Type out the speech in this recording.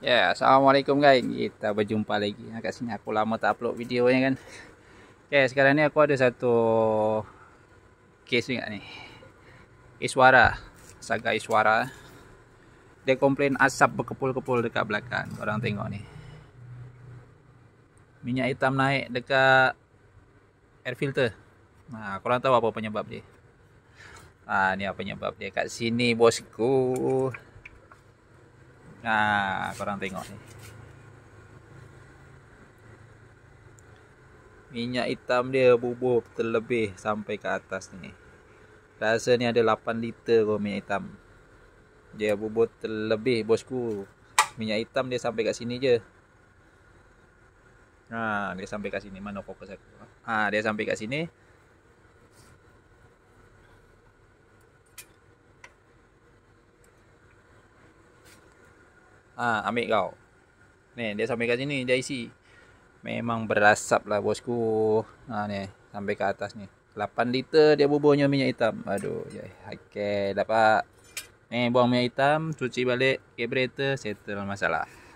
Ya, yeah, Assalamualaikum guys. Kita berjumpa lagi. nak ha, kat sini aku lama tak upload video ni kan. Okay, sekarang ni aku ada satu case ingat ni. Iswara. Saga Iswara. Dia komplain asap berkepul-kepul dekat belakang. Orang tengok ni. Minyak hitam naik dekat air filter. Nah, ha, kau korang tahu apa penyebab dia. Ah, ni apa penyebab dia. Kat sini bosku. Nah, korang tengok ni. Minyak hitam dia bubuh terlebih sampai ke atas ni. Rasa ni ada 8 liter kau minyak hitam. Dia bubuh terlebih bosku. Minyak hitam dia sampai kat sini je. Ha, dia sampai kat sini. Mana fokus aku? Ha, dia sampai kat sini. ha, ambil kau. Ni dia sampai kat sini dia isi. Memang berasap lah bosku. Ha ni sampai ke atas ni. 8 liter dia bubuhnya minyak hitam. Aduh, ya. Okey, dapat. Lah, ni buang minyak hitam, cuci balik carburetor, settle masalah.